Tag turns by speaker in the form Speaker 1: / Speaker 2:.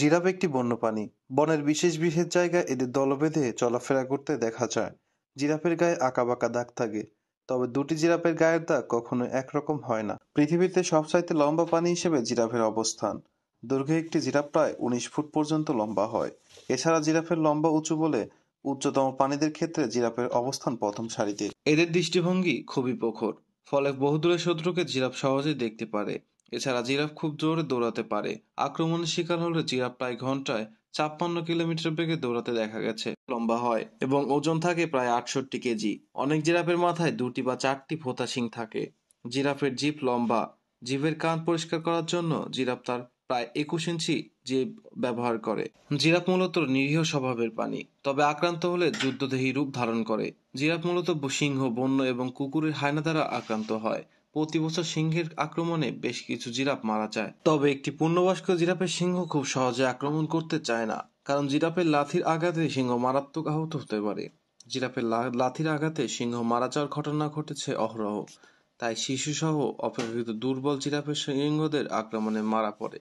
Speaker 1: giraffe একটি বন্যপ্রাণী বনের বিশেষ বিশেষ জায়গায় এদের দল বেঁধে চলাফেরা করতে দেখা যায় জিরাফের গায়ে আঁকাবাঁকা দাগ থাকে তবে দুটি জিরাফের গায়ের দাগ কখনো একরকম হয় না পৃথিবীতে সবচাইতে লম্বা পানি হিসেবে জিরাফের অবস্থান দৈর্ঘ্যে একটি জিরাফ প্রায় উনিশ ফুট পর্যন্ত লম্বা হয় এছাড়া জিরাফের লম্বা উঁচু বলে উচ্চতম প্রাণীদের ক্ষেত্রে জিরাফের অবস্থান প্রথম সারিতে এদের দৃষ্টিভঙ্গি খুবই প্রখর ফলে বহুদূরের শত্রুকে জিরাফ সহজেই দেখতে পারে এছাড়া জিরাফ খুব জোরে দৌড়াতে পারে আক্রমণের শিকার হলে জিরাফ প্রায় ঘন্টায় ছাপ্পান্ন কিলোমিটার বেগে দৌড়াতে দেখা গেছে লম্বা হয় এবং ওজন থাকে প্রায় আটষট্টি কেজি অনেক জিরাফের মাথায় দুটি বা চারটি ফোতা শিং থাকে জিরাফের জিপ লম্বা জিভের কান পরিষ্কার করার জন্য জিরাফ তার প্রায় একুশ ইঞ্চি জিভ ব্যবহার করে জিরাফ মূলত নিরীহ স্বভাবের প্রাণী তবে আক্রান্ত হলে যুদ্ধদেহী রূপ ধারণ করে জিরাফ মূলত সিংহ বন্য এবং কুকুরের হায়না দ্বারা আক্রান্ত হয় প্রতি বছর সিংহের আক্রমণে বেশ কিছু জিরাফ মারা যায় তবে একটি পূর্ণবয়স্ক জিরাফের সিংহ খুব সহজে আক্রমণ করতে চায় না কারণ জিরাফের লাথির আঘাতে সিংহ মারাত্মক আহত হতে পারে জিরাফের লাথির আঘাতে সিংহ মারা যাওয়ার ঘটনা ঘটেছে অহরহ তাই শিশুসহ অপেক্ষাকৃত দুর্বল জিরাফের সিংহদের আক্রমণে মারা পড়ে